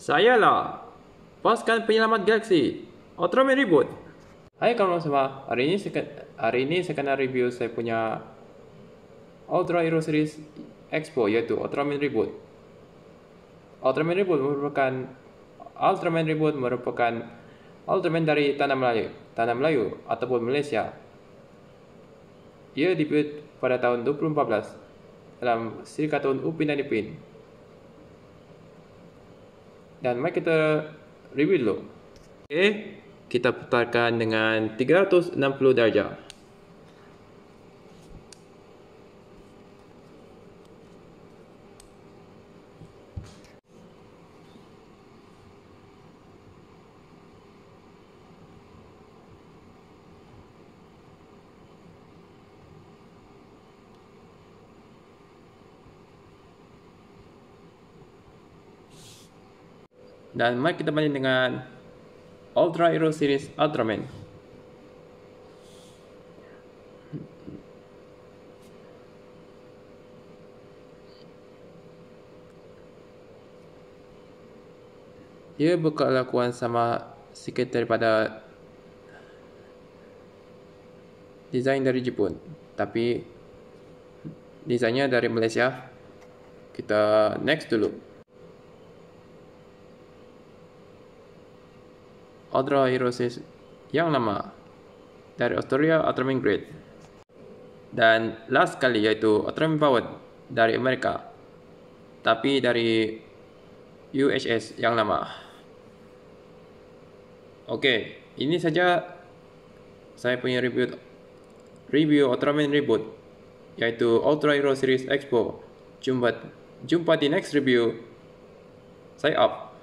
Saya lah. Pasukan penyelamat galaksi. Ultraman Reboot. Hai kawan-kawan semua. Hari ini saya hari ini saya akan review saya punya Ultra Hero Series Expo iaitu Ultraman Reboot. Ultraman Reboot merupakan Ultraman Reboot merupakan Ultraman dari Tanah Melayu, Tanah Melayu ataupun Malaysia. Ia dibuat pada tahun 2014 dalam siri kartun Upin dan Ipin dan mari kita review dulu. Okey, kita putarkan dengan 360 darjah. Dan mari kita balik dengan Ultra Hero Series Ultraman. Ia buka lakuan sama sikit daripada desain dari Jepun. Tapi desainnya dari Malaysia. Kita next dulu. Odra Hiroses yang lama dari Australia Ultraman Great dan last kali iaitu Ultraman Powered dari Amerika tapi dari UHS yang lama ok ini saja saya punya review review Ultraman Reboot iaitu Ultra Hero Series Expo jumpa, jumpa di next review saya up